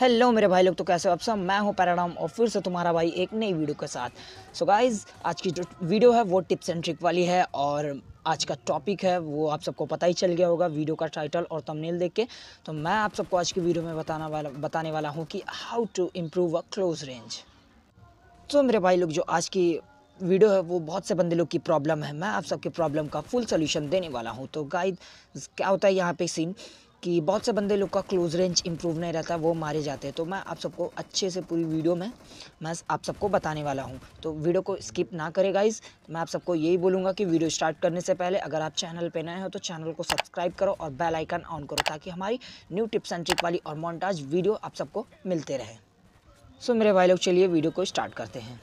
hello मेरे भाई लोग तो कैसे हो आप सब मैं हूँ पैराडाम और फिर से तुम्हारा भाई एक नई वीडियो के साथ सो so गाइस आज की जो वीडियो है वो टिप्स एंड ट्रिक वाली है और आज का टॉपिक है वो आप सबको पता ही चल गया होगा वीडियो का टाइटल और तमनेल देख के तो मैं आप सबको आज की वीडियो में बताना वाला बताने वाला हूँ कि how to improve a close range तो मेरे भाई लोग जो आज की वीडियो है वो बहुत से बंदे लोग की प्रॉब्लम है मैं आप सबके प्रॉब्लम का फुल सोल्यूशन देने वाला हूँ तो गाइड क्या होता है यहाँ पे सीन कि बहुत से बंदे लोग का क्लोज रेंज इम्प्रूव नहीं रहता वो मारे जाते हैं तो मैं आप सबको अच्छे से पूरी वीडियो में मैं आप सबको बताने वाला हूँ तो वीडियो को स्किप ना करें गाइज मैं आप सबको यही बोलूँगा कि वीडियो स्टार्ट करने से पहले अगर आप चैनल पर नए हो तो चैनल को सब्सक्राइब करो और बेल आइकन ऑन करो ताकि हमारी न्यू टिप्स एंड ट्रिक वाली और मोन्टाज वीडियो आप सबको मिलते रहे सो मेरे भाई लोग चलिए वीडियो को स्टार्ट करते हैं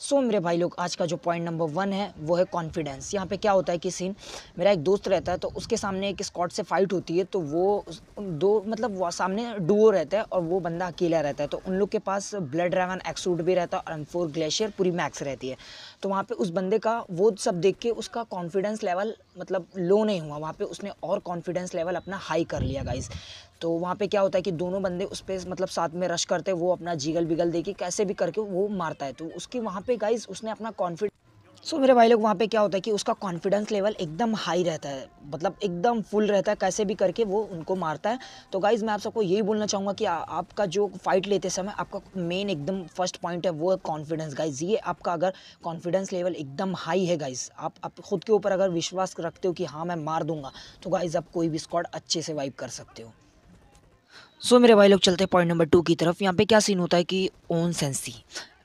सो मेरे भाई लोग आज का जो पॉइंट नंबर वन है वो है कॉन्फिडेंस यहाँ पे क्या होता है कि सीन मेरा एक दोस्त रहता है तो उसके सामने एक स्कॉट से फाइट होती है तो वो दो मतलब वो सामने डुओ रहता है और वो बंदा अकेला रहता है तो उन लोग के पास ब्लड ड्रैगन एक्सूट भी रहता है और अनफोर फोर ग्लेशियर पूरी मैक्स रहती है तो वहाँ पर उस बंदे का वो सब देख के उसका कॉन्फिडेंस लेवल मतलब लो नहीं हुआ वहाँ पर उसने और कॉन्फिडेंस लेवल अपना हाई कर लिया गाइज तो वहाँ पे क्या होता है कि दोनों बंदे उस पर मतलब साथ में रश करते हैं वो अपना जीगल बिगल दे के कैसे भी करके वो मारता है तो उसकी वहाँ पे गाइज उसने अपना कॉन्फिडेंस सो so, मेरे भाई लोग वहाँ पे क्या होता है कि उसका कॉन्फिडेंस लेवल एकदम हाई रहता है मतलब एकदम फुल रहता है कैसे भी करके वो उनको मारता है तो गाइज मैं आप सबको यही बोलना चाहूँगा कि आ, आपका जो फाइट लेते समय आपका मेन एकदम फर्स्ट पॉइंट है वो है कॉन्फिडेंस गाइज ये आपका अगर कॉन्फिडेंस लेवल एकदम हाई है गाइज आप, आप खुद के ऊपर अगर विश्वास रखते हो कि हाँ मैं मार दूंगा तो गाइज़ आप कोई भी स्कॉड अच्छे से वाइप कर सकते हो सो so, मेरे भाई लोग चलते हैं पॉइंट नंबर टू की तरफ यहाँ पे क्या सीन होता है कि ओन सेंसी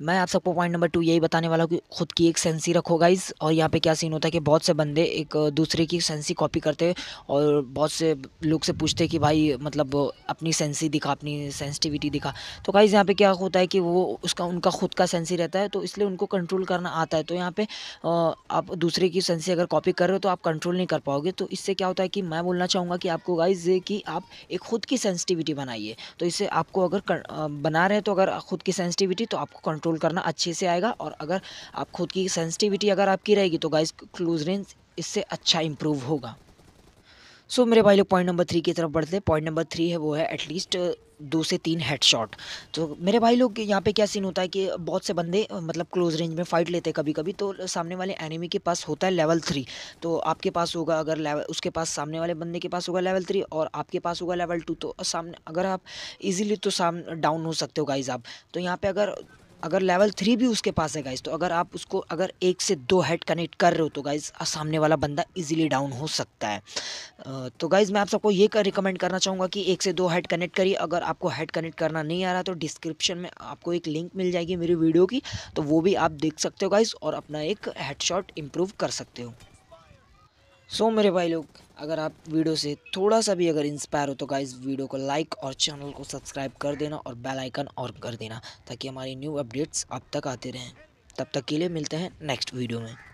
मैं आप सबको पॉइंट नंबर टू यही बताने वाला हूँ कि खुद की एक सेंसी रखो गाइज और यहाँ पे क्या सीन होता है कि बहुत से बंदे एक दूसरे की सेंसी कॉपी करते हैं और बहुत से लोग से पूछते हैं कि भाई मतलब अपनी सेंसी दिखा अपनी सेंसिटिविटी दिखा तो गाइज़ यहाँ पे क्या होता है कि वो उसका उनका खुद का सेंसी रहता है तो इसलिए उनको कंट्रोल करना आता है तो यहाँ पर आप दूसरे की सेंसी अगर कॉपी कर रहे हो तो आप कंट्रोल नहीं कर पाओगे तो इससे क्या होता है कि मैं बोलना चाहूँगा कि आपको गाइज कि आप एक खुद की सेंसिटिविटी बनाइए तो इससे आपको अगर बना रहे तो अगर खुद की सेंसिटिविटी तो आपको कंट्रोल कंट्रोल करना अच्छे से आएगा और अगर आप खुद की सेंसिटिविटी अगर आपकी रहेगी तो गाइज क्लोज रेंज इससे अच्छा इम्प्रूव होगा सो so, मेरे भाई लोग पॉइंट नंबर थ्री की तरफ बढ़ते हैं पॉइंट नंबर थ्री है वो है एटलीस्ट uh, दो से तीन हेडशॉट तो मेरे भाई लोग यहाँ पे क्या सीन होता है कि बहुत से बंदे uh, मतलब क्लोज रेंज में फाइट लेते हैं कभी कभी तो सामने वाले एनिमी के पास होता है लेवल थ्री तो आपके पास होगा अगर लेवल उसके पास सामने वाले बंदे के पास होगा लेवल थ्री और आपके पास होगा लेवल टू तो सामने अगर आप इजीली तो सामने डाउन हो सकते हो गाइज आप तो यहाँ पे अगर अगर लेवल थ्री भी उसके पास है गाइज तो अगर आप उसको अगर एक से दो हेड कनेक्ट कर रहे हो तो गाइज सामने वाला बंदा इजीली डाउन हो सकता है तो गाइज मैं आप सबको ये कर रिकमेंड करना चाहूँगा कि एक से दो हेड कनेक्ट करिए अगर आपको हेड कनेक्ट करना नहीं आ रहा तो डिस्क्रिप्शन में आपको एक लिंक मिल जाएगी मेरी वीडियो की तो वो भी आप देख सकते हो गाइज और अपना एक हेड शॉट इम्प्रूव कर सकते हो सो so, मेरे भाई लोग अगर आप वीडियो से थोड़ा सा भी अगर इंस्पायर हो तो गाइज वीडियो को लाइक और चैनल को सब्सक्राइब कर देना और बेल आइकन ऑन कर देना ताकि हमारी न्यू अपडेट्स आप तक आते रहें तब तक के लिए मिलते हैं नेक्स्ट वीडियो में